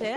Café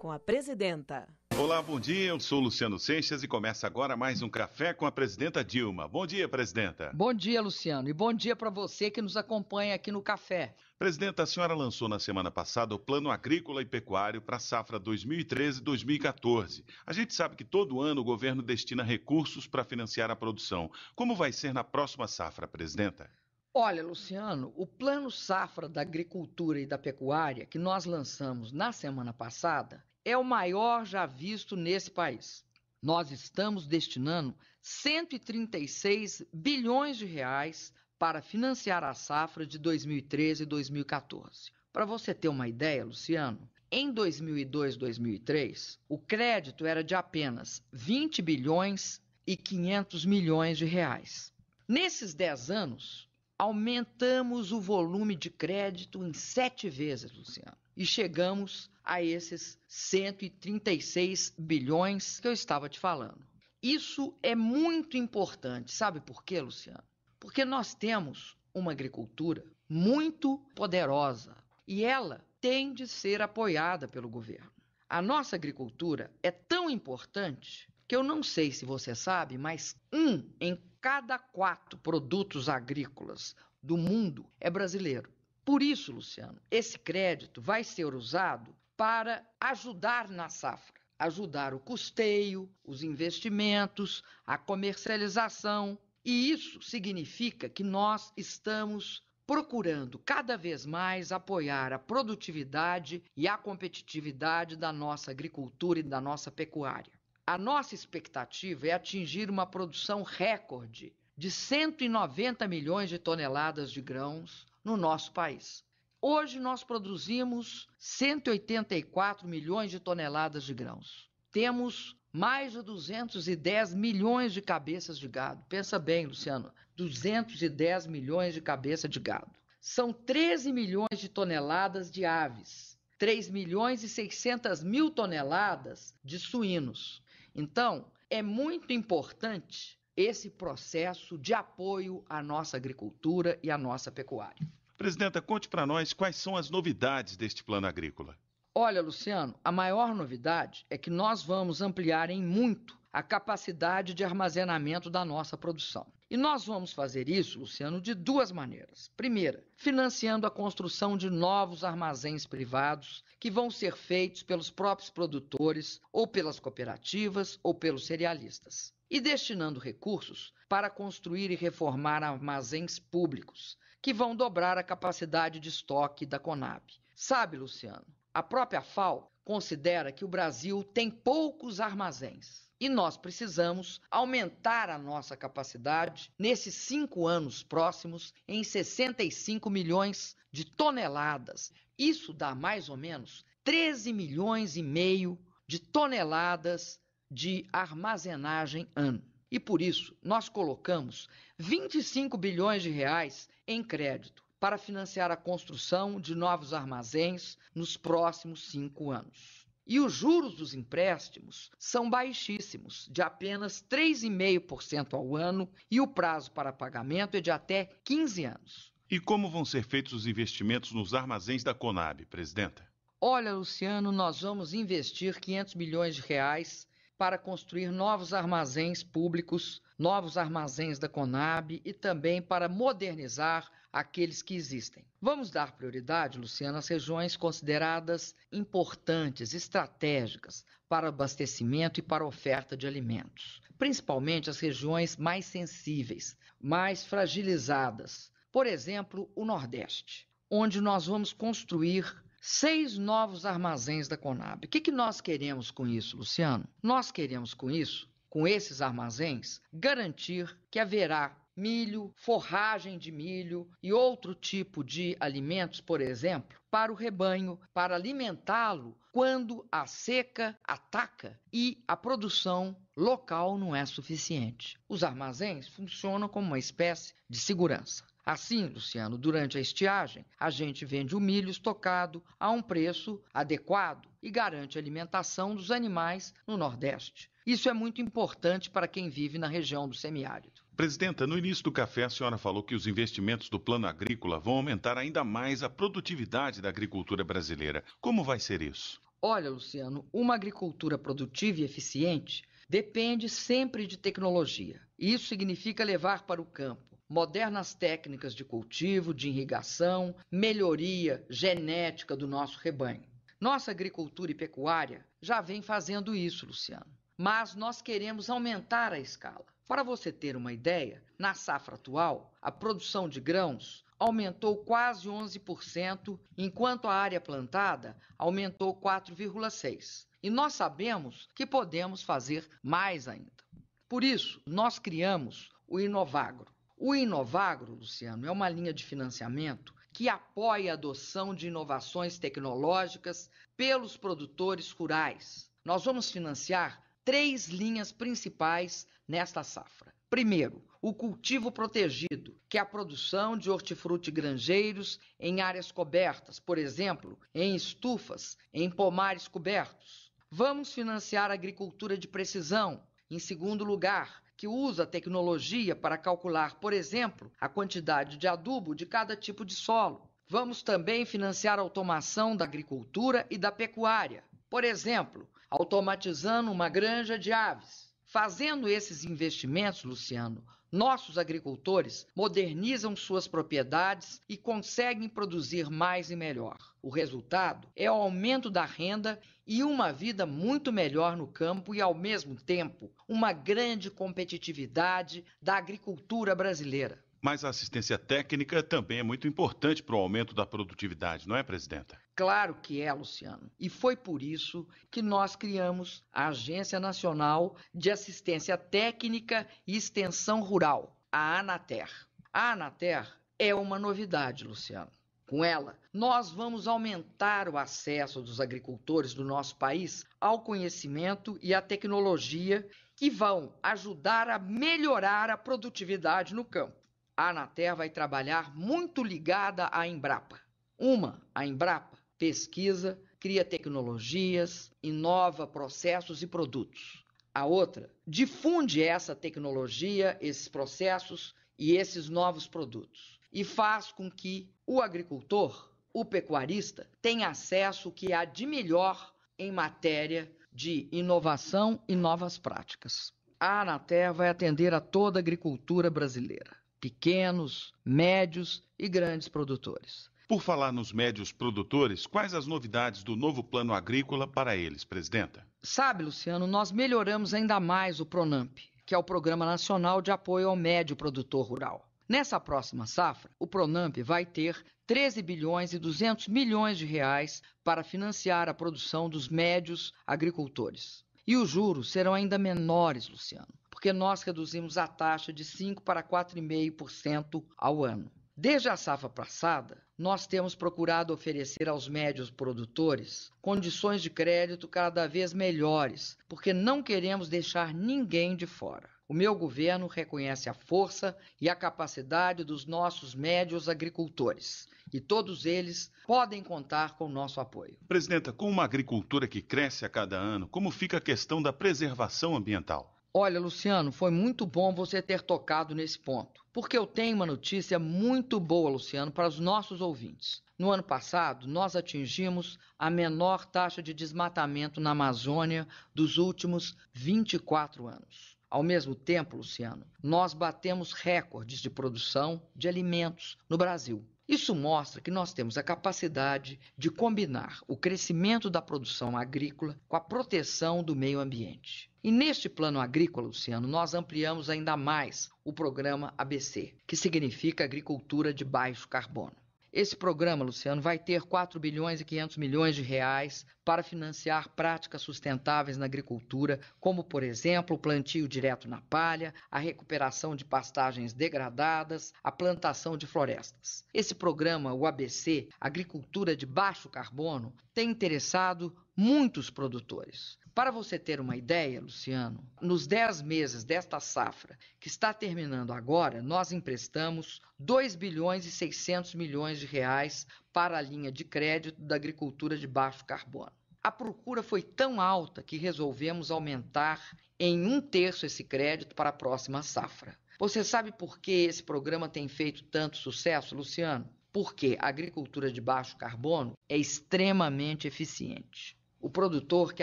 com a Presidenta. Olá, bom dia. Eu sou Luciano Seixas e começa agora mais um Café com a Presidenta Dilma. Bom dia, Presidenta. Bom dia, Luciano. E bom dia para você que nos acompanha aqui no Café. Presidenta, a senhora lançou na semana passada o Plano Agrícola e Pecuário para a safra 2013-2014. A gente sabe que todo ano o governo destina recursos para financiar a produção. Como vai ser na próxima safra, Presidenta? Olha, Luciano, o Plano Safra da Agricultura e da Pecuária, que nós lançamos na semana passada, é o maior já visto nesse país. Nós estamos destinando 136 bilhões de reais para financiar a safra de 2013 e 2014. Para você ter uma ideia, Luciano, em 2002-2003, o crédito era de apenas 20 bilhões e 500 milhões de reais. Nesses 10 anos, Aumentamos o volume de crédito em sete vezes, Luciano. E chegamos a esses 136 bilhões que eu estava te falando. Isso é muito importante, sabe por quê, Luciano? Porque nós temos uma agricultura muito poderosa e ela tem de ser apoiada pelo governo. A nossa agricultura é tão importante porque eu não sei se você sabe, mas um em cada quatro produtos agrícolas do mundo é brasileiro. Por isso, Luciano, esse crédito vai ser usado para ajudar na safra, ajudar o custeio, os investimentos, a comercialização. E isso significa que nós estamos procurando cada vez mais apoiar a produtividade e a competitividade da nossa agricultura e da nossa pecuária. A nossa expectativa é atingir uma produção recorde de 190 milhões de toneladas de grãos no nosso país. Hoje nós produzimos 184 milhões de toneladas de grãos. Temos mais de 210 milhões de cabeças de gado. Pensa bem, Luciano, 210 milhões de cabeça de gado. São 13 milhões de toneladas de aves, 3 milhões e 600 mil toneladas de suínos. Então, é muito importante esse processo de apoio à nossa agricultura e à nossa pecuária. Presidenta, conte para nós quais são as novidades deste plano agrícola. Olha, Luciano, a maior novidade é que nós vamos ampliar em muito a capacidade de armazenamento da nossa produção. E nós vamos fazer isso, Luciano, de duas maneiras. Primeira, financiando a construção de novos armazéns privados que vão ser feitos pelos próprios produtores, ou pelas cooperativas, ou pelos cerealistas. E destinando recursos para construir e reformar armazéns públicos, que vão dobrar a capacidade de estoque da Conab. Sabe, Luciano, a própria FAO considera que o Brasil tem poucos armazéns. E nós precisamos aumentar a nossa capacidade nesses cinco anos próximos em 65 milhões de toneladas. Isso dá mais ou menos 13 milhões e meio de toneladas de armazenagem ano. E por isso, nós colocamos 25 bilhões de reais em crédito para financiar a construção de novos armazéns nos próximos cinco anos. E os juros dos empréstimos são baixíssimos, de apenas 3,5% ao ano, e o prazo para pagamento é de até 15 anos. E como vão ser feitos os investimentos nos armazéns da Conab, presidenta? Olha, Luciano, nós vamos investir 500 milhões de reais para construir novos armazéns públicos, novos armazéns da Conab e também para modernizar aqueles que existem. Vamos dar prioridade, Luciana, às regiões consideradas importantes, estratégicas para abastecimento e para oferta de alimentos, principalmente as regiões mais sensíveis, mais fragilizadas. Por exemplo, o Nordeste, onde nós vamos construir seis novos armazéns da Conab. O que, que nós queremos com isso, Luciano? Nós queremos com isso, com esses armazéns, garantir que haverá milho, forragem de milho e outro tipo de alimentos, por exemplo, para o rebanho, para alimentá-lo quando a seca ataca e a produção local não é suficiente. Os armazéns funcionam como uma espécie de segurança. Assim, Luciano, durante a estiagem, a gente vende o milho estocado a um preço adequado e garante a alimentação dos animais no Nordeste. Isso é muito importante para quem vive na região do semiárido. Presidenta, no início do café a senhora falou que os investimentos do plano agrícola vão aumentar ainda mais a produtividade da agricultura brasileira. Como vai ser isso? Olha, Luciano, uma agricultura produtiva e eficiente depende sempre de tecnologia. Isso significa levar para o campo modernas técnicas de cultivo, de irrigação, melhoria genética do nosso rebanho. Nossa agricultura e pecuária já vem fazendo isso, Luciano, mas nós queremos aumentar a escala. Para você ter uma ideia, na safra atual, a produção de grãos aumentou quase 11%, enquanto a área plantada aumentou 4,6%. E nós sabemos que podemos fazer mais ainda. Por isso, nós criamos o Inovagro o Inovagro, Luciano, é uma linha de financiamento que apoia a adoção de inovações tecnológicas pelos produtores rurais. Nós vamos financiar três linhas principais nesta safra. Primeiro, o cultivo protegido, que é a produção de hortifruti granjeiros em áreas cobertas, por exemplo, em estufas, em pomares cobertos. Vamos financiar a agricultura de precisão. Em segundo lugar, que usa tecnologia para calcular, por exemplo, a quantidade de adubo de cada tipo de solo. Vamos também financiar a automação da agricultura e da pecuária, por exemplo, automatizando uma granja de aves. Fazendo esses investimentos, Luciano, nossos agricultores modernizam suas propriedades e conseguem produzir mais e melhor. O resultado é o aumento da renda e uma vida muito melhor no campo e, ao mesmo tempo, uma grande competitividade da agricultura brasileira. Mas a assistência técnica também é muito importante para o aumento da produtividade, não é, presidenta? Claro que é, Luciano. E foi por isso que nós criamos a Agência Nacional de Assistência Técnica e Extensão Rural, a Anater. A Anater é uma novidade, Luciano. Com ela, nós vamos aumentar o acesso dos agricultores do nosso país ao conhecimento e à tecnologia que vão ajudar a melhorar a produtividade no campo. A Anater vai trabalhar muito ligada à Embrapa. Uma, a Embrapa, pesquisa, cria tecnologias, inova processos e produtos. A outra difunde essa tecnologia, esses processos e esses novos produtos e faz com que o agricultor, o pecuarista, tenha acesso ao que há de melhor em matéria de inovação e novas práticas. A Anater vai atender a toda a agricultura brasileira, pequenos, médios e grandes produtores. Por falar nos médios produtores, quais as novidades do novo plano agrícola para eles, presidenta? Sabe, Luciano, nós melhoramos ainda mais o Pronamp, que é o Programa Nacional de Apoio ao Médio Produtor Rural. Nessa próxima safra, o Pronamp vai ter 13 bilhões e 200 milhões de reais para financiar a produção dos médios agricultores. E os juros serão ainda menores, Luciano, porque nós reduzimos a taxa de 5 para 4,5% ao ano. Desde a safra passada, nós temos procurado oferecer aos médios produtores condições de crédito cada vez melhores, porque não queremos deixar ninguém de fora. O meu governo reconhece a força e a capacidade dos nossos médios agricultores e todos eles podem contar com o nosso apoio. Presidenta, com uma agricultura que cresce a cada ano, como fica a questão da preservação ambiental? Olha, Luciano, foi muito bom você ter tocado nesse ponto, porque eu tenho uma notícia muito boa, Luciano, para os nossos ouvintes. No ano passado, nós atingimos a menor taxa de desmatamento na Amazônia dos últimos 24 anos. Ao mesmo tempo, Luciano, nós batemos recordes de produção de alimentos no Brasil. Isso mostra que nós temos a capacidade de combinar o crescimento da produção agrícola com a proteção do meio ambiente. E neste plano agrícola, Luciano, nós ampliamos ainda mais o programa ABC, que significa Agricultura de Baixo Carbono. Esse programa, Luciano, vai ter 4 bilhões e 500 milhões de reais para financiar práticas sustentáveis na agricultura, como, por exemplo, o plantio direto na palha, a recuperação de pastagens degradadas, a plantação de florestas. Esse programa, o ABC, Agricultura de Baixo Carbono, tem interessado muitos produtores. Para você ter uma ideia, Luciano, nos 10 meses desta safra, que está terminando agora, nós emprestamos 2 bilhões e 600 milhões de reais para a linha de crédito da agricultura de baixo carbono. A procura foi tão alta que resolvemos aumentar em um terço esse crédito para a próxima safra. Você sabe por que esse programa tem feito tanto sucesso, Luciano? Porque a agricultura de baixo carbono é extremamente eficiente. O produtor que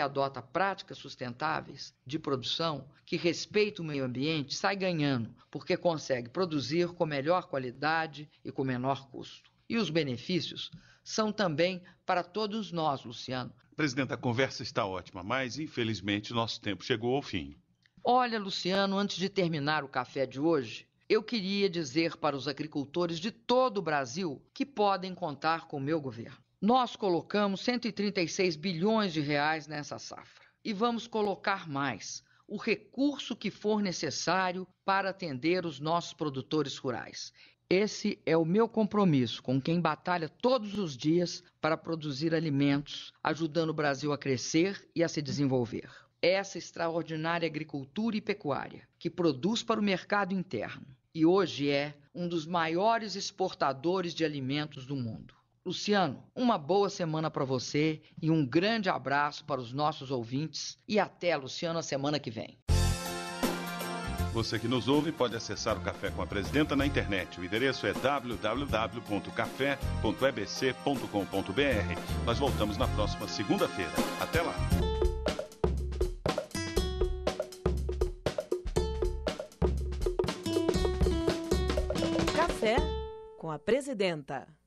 adota práticas sustentáveis de produção, que respeita o meio ambiente, sai ganhando, porque consegue produzir com melhor qualidade e com menor custo. E os benefícios são também para todos nós, Luciano. Presidente, a conversa está ótima, mas infelizmente nosso tempo chegou ao fim. Olha, Luciano, antes de terminar o café de hoje, eu queria dizer para os agricultores de todo o Brasil que podem contar com o meu governo. Nós colocamos 136 bilhões de reais nessa safra e vamos colocar mais o recurso que for necessário para atender os nossos produtores rurais. Esse é o meu compromisso com quem batalha todos os dias para produzir alimentos, ajudando o Brasil a crescer e a se desenvolver. Essa extraordinária agricultura e pecuária que produz para o mercado interno e hoje é um dos maiores exportadores de alimentos do mundo. Luciano, uma boa semana para você e um grande abraço para os nossos ouvintes e até, Luciano, a semana que vem. Você que nos ouve pode acessar o Café com a Presidenta na internet. O endereço é www.café.ebc.com.br. Nós voltamos na próxima segunda-feira. Até lá! Café com a Presidenta.